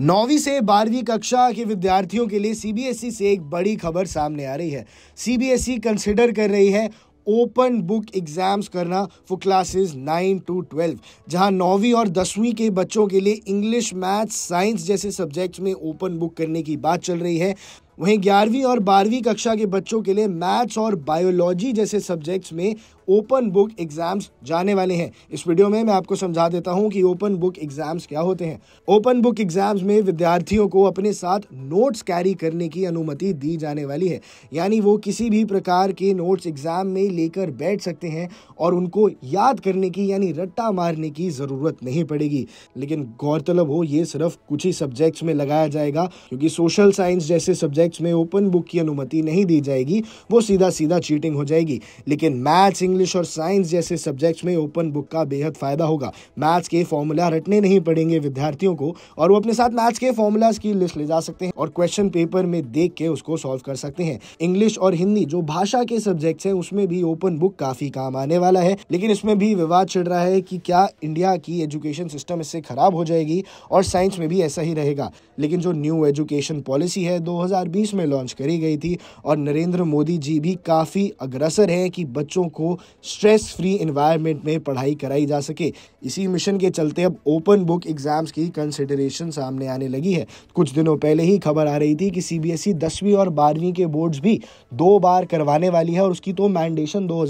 नौवीं से बारहवीं कक्षा के विद्यार्थियों के लिए सीबीएसई e से एक बड़ी खबर सामने आ रही है सीबीएसई कंसिडर e कर रही है ओपन बुक एग्जाम्स करना for classes nine to twelve जहां नौवीं और दसवीं के बच्चों के लिए इंग्लिश मैथ्स साइंस जैसे सब्जेक्ट्स में ओपन बुक करने की बात चल रही है वहीं ग्यारहवीं और बारहवीं कक्षा के बच्चों के लिए मैथ्स और बायोलॉजी जैसे सब्जेक्ट्स में ओपन बुक एग्जाम्स जाने वाले हैं इस वीडियो में मैं आपको समझा देता हूं कि ओपन बुक एग्जाम्स क्या होते हैं ओपन बुक एग्जाम्स में विद्यार्थियों को अपने साथ नोट्स कैरी करने की अनुमति दी जाने वाली है यानी वो किसी भी प्रकार के नोट्स एग्जाम में लेकर बैठ सकते हैं और उनको याद करने की यानी रट्टा मारने की ज़रूरत नहीं पड़ेगी लेकिन गौरतलब हो ये सिर्फ कुछ ही सब्जेक्ट्स में लगाया जाएगा क्योंकि सोशल साइंस जैसे सब्जेक्ट सब्जेक्ट्स में ओपन बुक की अनुमति नहीं दी जाएगी वो सीधा सीधा चीटिंग हो जाएगी लेकिन मैथ्स इंग्लिश और साइंस जैसे सब्जेक्ट्स में ओपन बुक का बेहद फ़ायदा होगा मैथ्स के फॉर्मूला रटने नहीं पड़ेंगे विद्यार्थियों को और वो अपने साथ मैथ्स के फॉर्मूलाज की लिस्ट ले जा सकते हैं और क्वेश्चन पेपर में देख के उसको सॉल्व कर सकते हैं इंग्लिश और हिंदी जो भाषा के सब्जेक्ट्स हैं उसमें भी ओपन बुक काफ़ी काम आने वाला है लेकिन इसमें भी विवाद छिड़ रहा है कि क्या इंडिया की एजुकेशन सिस्टम इससे ख़राब हो जाएगी और साइंस में भी ऐसा ही रहेगा लेकिन जो न्यू एजुकेशन पॉलिसी है 2020 में लॉन्च करी गई थी और नरेंद्र मोदी जी भी काफ़ी अग्रसर हैं कि बच्चों को स्ट्रेस फ्री इन्वायरमेंट में पढ़ाई कराई जा सके इसी मिशन के चलते अब ओपन बुक एग्ज़ाम्स की कंसिडरेशन सामने आने लगी है कुछ दिनों पहले ही खबर आ रही थी कि सी बी e दसवीं और बारहवीं के बोर्ड्स भी दो बार करवाने वाली है और उसकी तो मैंडेशन दो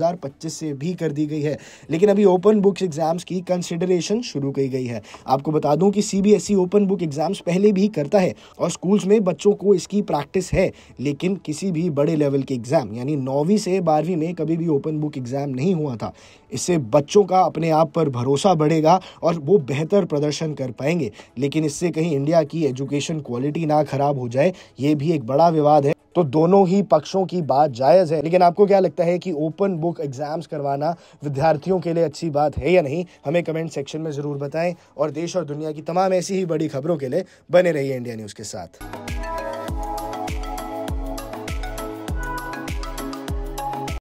से भी कर दी गई है लेकिन अभी ओपन बुक्स एग्ज़ाम्स की कंसिडरेशन शुरू की गई है आपको बता दूं कि सी ओपन बुक एग्ज़ाम्स पहले भी करता है और स्कूल्स में बच्चों को इसकी प्रैक्टिस प्रैक्टिस है लेकिन किसी भी बड़े लेवल के एग्ज़ाम यानी नौवीं से बारहवीं में कभी भी ओपन बुक एग्ज़ाम नहीं हुआ था इससे बच्चों का अपने आप पर भरोसा बढ़ेगा और वो बेहतर प्रदर्शन कर पाएंगे लेकिन इससे कहीं इंडिया की एजुकेशन क्वालिटी ना ख़राब हो जाए ये भी एक बड़ा विवाद है तो दोनों ही पक्षों की बात जायज़ है लेकिन आपको क्या लगता है कि ओपन बुक एग्ज़ाम्स करवाना विद्यार्थियों के लिए अच्छी बात है या नहीं हमें कमेंट सेक्शन में ज़रूर बताएं और देश और दुनिया की तमाम ऐसी ही बड़ी खबरों के लिए बने रहिए इंडिया न्यूज़ के साथ